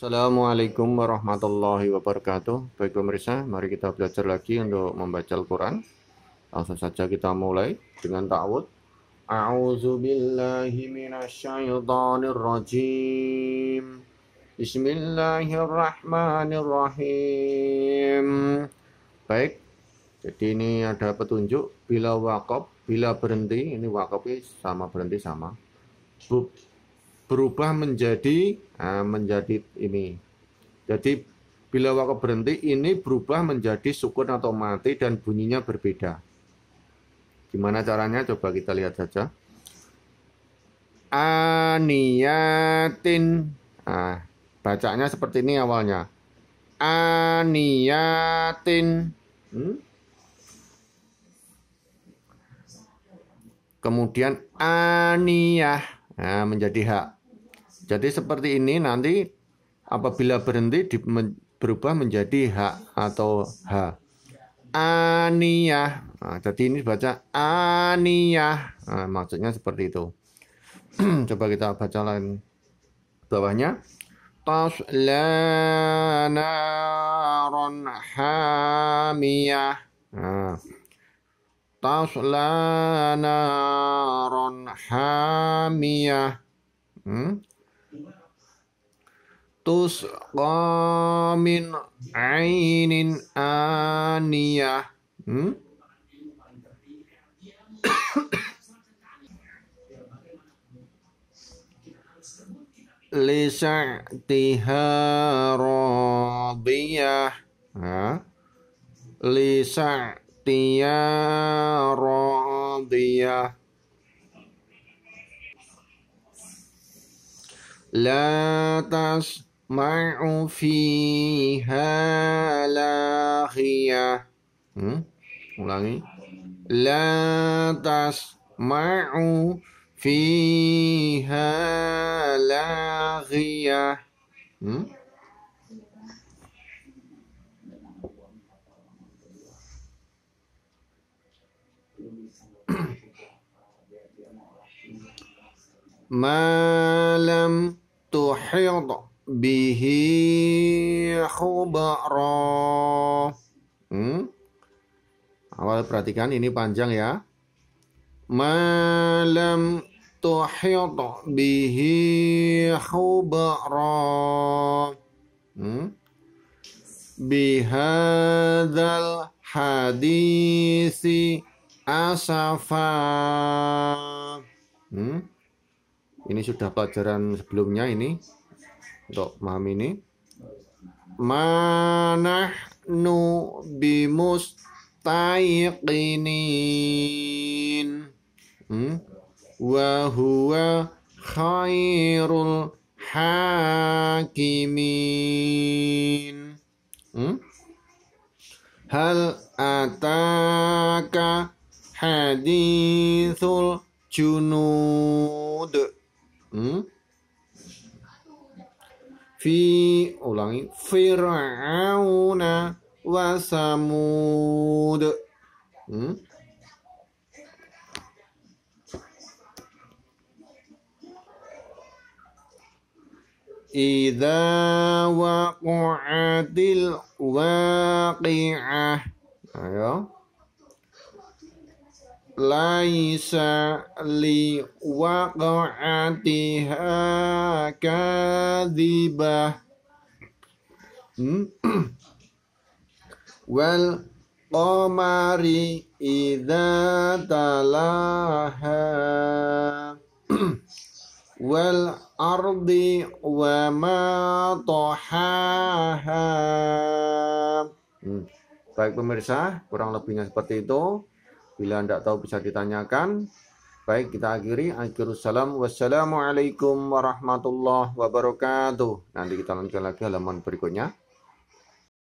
Assalamualaikum warahmatullahi wabarakatuh. Baik pemirsa, mari kita belajar lagi untuk membaca Al-Quran. Langsung saja kita mulai dengan ta'awud. A'udzu billahi minasyaitonir rajim. Bismillahirrahmanirrahim. Baik. Jadi ini ada petunjuk bila wakop, bila berhenti, ini wakafnya sama berhenti sama berubah menjadi nah, menjadi ini. Jadi bila wakaf berhenti ini berubah menjadi sukun atau mati dan bunyinya berbeda. Gimana caranya? Coba kita lihat saja. Aniyatin. Nah, bacanya seperti ini awalnya. Aniyatin. Hmm? Kemudian aniyah nah, menjadi hak. Jadi seperti ini nanti apabila berhenti di, men, berubah menjadi h atau h. Aniyah. Nah, jadi ini baca aniyah. Nah, maksudnya seperti itu. Coba kita baca lain bawahnya. Tasla naron hamiyah. Nah. Tasla naron hamiyah. Hmm? tusqa min ainin aniyah. Hmm? Lisa'tiha radiyah. Ha? Lisa'tiya radiyah. لا تس يسمع فيها لاغية hmm? ulangi لا تسمع فيها لاغية hmm? ما لم تحيط bihi khubara. Hmm? Awal perhatikan ini panjang ya. Malam tuhid bihi khubara. Hmm? Bihadal hadisi asafa. Hmm? Ini sudah pelajaran sebelumnya ini untuk paham ini manahnu taiqinin hmm? wa huwa khairul hakimin hmm? hal ataka hadithul junud hmm? fi ulangi fir'auna wa samud hmm? Idza waqa'atil waqi'ah laisa li waqa'atiha kadhibah hmm? wal qamari idza talaha wal ardi wa ma tahaha hmm. baik pemirsa kurang lebihnya seperti itu Bila anda tahu bisa ditanyakan. Baik, kita akhiri. Akhirus salam. Wassalamualaikum warahmatullahi wabarakatuh. Nanti kita lanjutkan lagi halaman berikutnya.